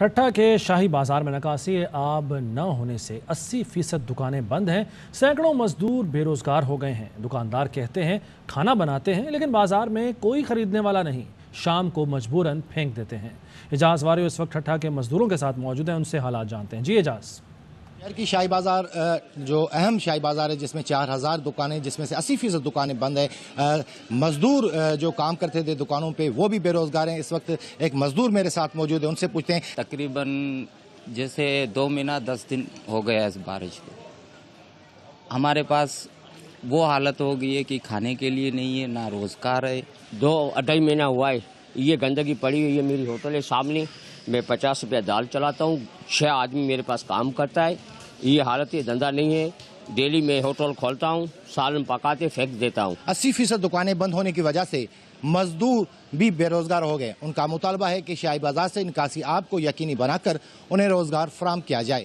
ठट्ठा के शाही बाजार में नकासी आब न होने से 80 फीसद दुकानें बंद हैं सैकड़ों मजदूर बेरोजगार हो गए हैं दुकानदार कहते हैं खाना बनाते हैं लेकिन बाजार में कोई खरीदने वाला नहीं शाम को मजबूरन फेंक देते हैं एजाज वारियो इस वक्त ठट्ठा के मजदूरों के साथ मौजूद हैं उनसे हालात जानते हैं जी एजाज़ शहर की शाही बाज़ार जो अहम शाही बाज़ार है जिसमें चार हज़ार दुकानें जिसमें से अस्सी फ़ीसद दुकानें बंद हैं मज़दूर जो काम करते थे दुकानों पे वो भी बेरोज़गार हैं इस वक्त एक मज़दूर मेरे साथ मौजूद है उनसे पूछते हैं तकरीबन जैसे दो महीना दस दिन हो गया इस बारिश को हमारे पास वो हालत हो गई है कि खाने के लिए नहीं है ना रोज़गार है दो अढ़ाई महीना हुआ है ये गंदगी पड़ी हुई है मेरी होटल है सामने मैं पचास रुपया दाल चलाता हूँ छः आदमी मेरे पास काम करता है ये हालत ये धंधा नहीं है डेली मैं होटल खोलता हूँ साल में पकाते फेंक देता हूँ अस्सी फीसद दुकानें बंद होने की वजह से मजदूर भी बेरोजगार हो गए उनका मुतालबा है कि शाही बाजार से निकासी आपको को यकीनी बनाकर उन्हें रोजगार फराम किया जाए